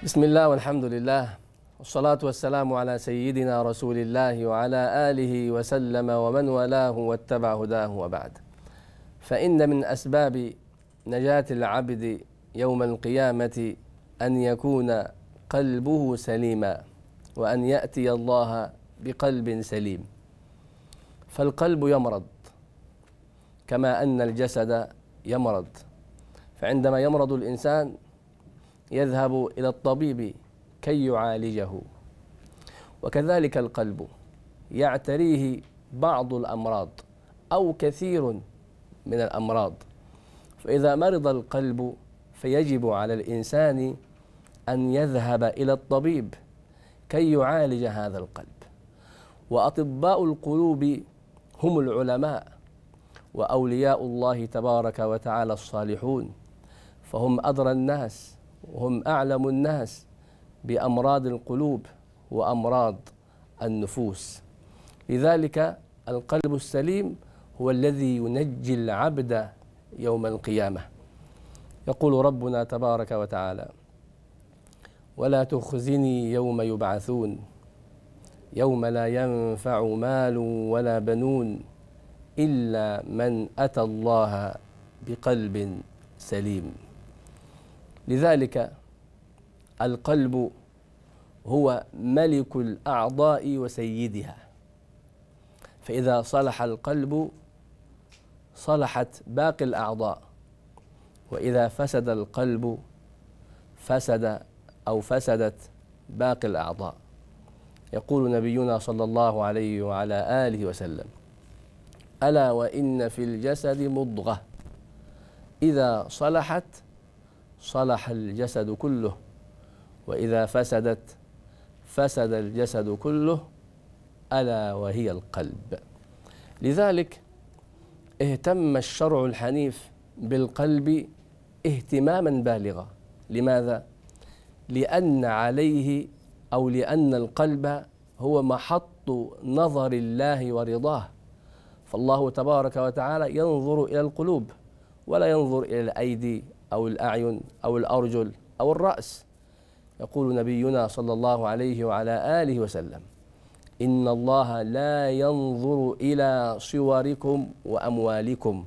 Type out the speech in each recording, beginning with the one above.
بسم الله والحمد لله والصلاة والسلام على سيدنا رسول الله وعلى آله وسلم ومن ولاه واتبع هداه وبعد فإن من أسباب نجاة العبد يوم القيامة أن يكون قلبه سليما وأن يأتي الله بقلب سليم فالقلب يمرض كما أن الجسد يمرض فعندما يمرض الإنسان يذهب إلى الطبيب كي يعالجه وكذلك القلب يعتريه بعض الأمراض أو كثير من الأمراض فإذا مرض القلب فيجب على الإنسان أن يذهب إلى الطبيب كي يعالج هذا القلب وأطباء القلوب هم العلماء وأولياء الله تبارك وتعالى الصالحون فهم أدرى الناس هم أعلم الناس بأمراض القلوب وأمراض النفوس لذلك القلب السليم هو الذي ينجي العبد يوم القيامة يقول ربنا تبارك وتعالى ولا تخزني يوم يبعثون يوم لا ينفع مال ولا بنون إلا من أتى الله بقلب سليم لذلك القلب هو ملك الأعضاء وسيدها فإذا صلح القلب صلحت باقي الأعضاء وإذا فسد القلب فسد أو فسدت باقي الأعضاء يقول نبينا صلى الله عليه وعلى آله وسلم ألا وإن في الجسد مضغة إذا صلحت صلح الجسد كله وإذا فسدت فسد الجسد كله ألا وهي القلب لذلك اهتم الشرع الحنيف بالقلب اهتماما بالغا لماذا؟ لأن عليه أو لأن القلب هو محط نظر الله ورضاه فالله تبارك وتعالى ينظر إلى القلوب ولا ينظر إلى الأيدي أو الأعين أو الأرجل أو الرأس يقول نبينا صلى الله عليه وعلى آله وسلم إن الله لا ينظر إلى صوركم وأموالكم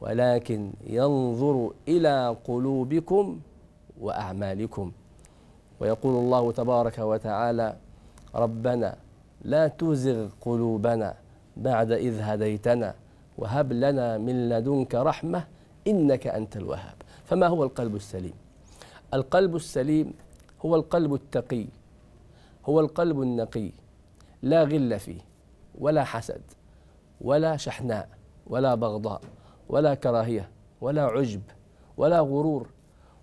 ولكن ينظر إلى قلوبكم وأعمالكم ويقول الله تبارك وتعالى ربنا لا تزغ قلوبنا بعد إذ هديتنا وهب لنا من لدنك رحمة إنك أنت الوهاب فما هو القلب السليم القلب السليم هو القلب التقي هو القلب النقي لا غل فيه ولا حسد ولا شحناء ولا بغضاء ولا كراهيه ولا عجب ولا غرور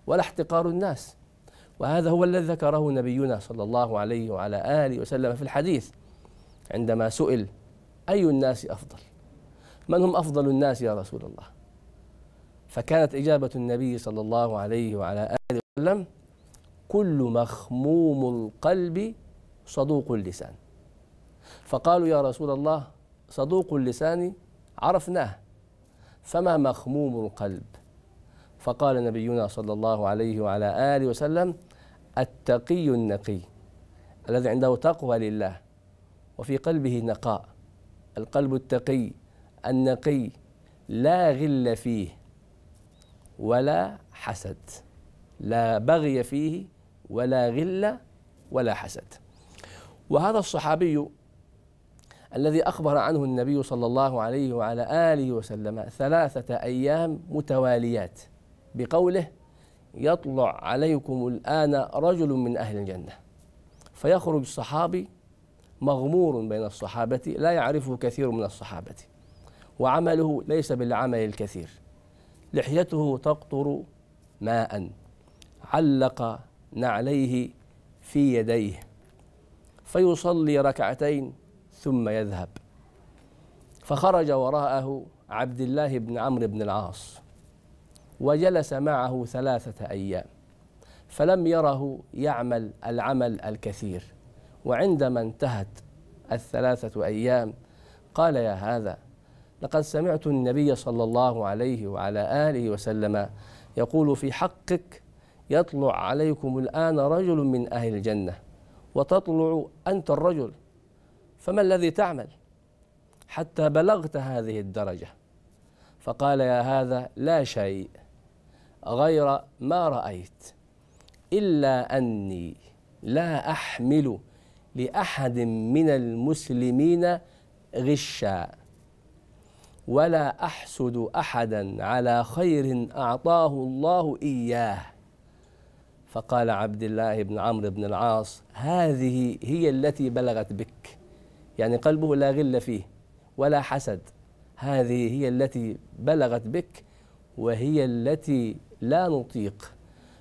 ولا احتقار الناس وهذا هو الذي ذكره نبينا صلى الله عليه وعلى اله وسلم في الحديث عندما سئل اي الناس افضل من هم افضل الناس يا رسول الله فكانت إجابة النبي صلى الله عليه وعلى آله وسلم كل مخموم القلب صدوق اللسان فقالوا يا رسول الله صدوق اللسان عرفناه فما مخموم القلب فقال نبينا صلى الله عليه وعلى آله وسلم التقي النقي الذي عنده تقوى لله وفي قلبه نقاء القلب التقي النقي لا غل فيه ولا حسد لا بغي فيه ولا غله ولا حسد وهذا الصحابي الذي أخبر عنه النبي صلى الله عليه وعلى آله وسلم ثلاثة أيام متواليات بقوله يطلع عليكم الآن رجل من أهل الجنة فيخرج صحابي مغمور بين الصحابة لا يعرفه كثير من الصحابة وعمله ليس بالعمل الكثير لحيته تقطر ماء علق نعليه في يديه فيصلي ركعتين ثم يذهب فخرج وراءه عبد الله بن عمرو بن العاص وجلس معه ثلاثة أيام فلم يره يعمل العمل الكثير وعندما انتهت الثلاثة أيام قال يا هذا لقد سمعت النبي صلى الله عليه وعلى آله وسلم يقول في حقك يطلع عليكم الآن رجل من أهل الجنة وتطلع أنت الرجل فما الذي تعمل حتى بلغت هذه الدرجة فقال يا هذا لا شيء غير ما رأيت إلا أني لا أحمل لأحد من المسلمين غشا ولا احسد احدا على خير اعطاه الله اياه فقال عبد الله بن عمرو بن العاص هذه هي التي بلغت بك يعني قلبه لا غل فيه ولا حسد هذه هي التي بلغت بك وهي التي لا نطيق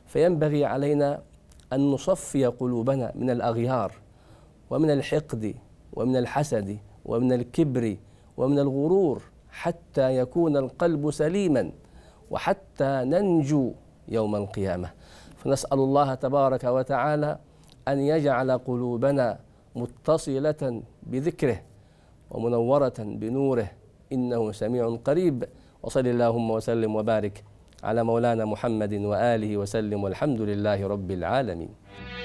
فينبغي علينا ان نصفي قلوبنا من الاغيار ومن الحقد ومن الحسد ومن الكبر ومن الغرور حتى يكون القلب سليما وحتى ننجو يوم القيامه فنسال الله تبارك وتعالى ان يجعل قلوبنا متصله بذكره ومنوره بنوره انه سميع قريب وصل اللهم وسلم وبارك على مولانا محمد واله وسلم والحمد لله رب العالمين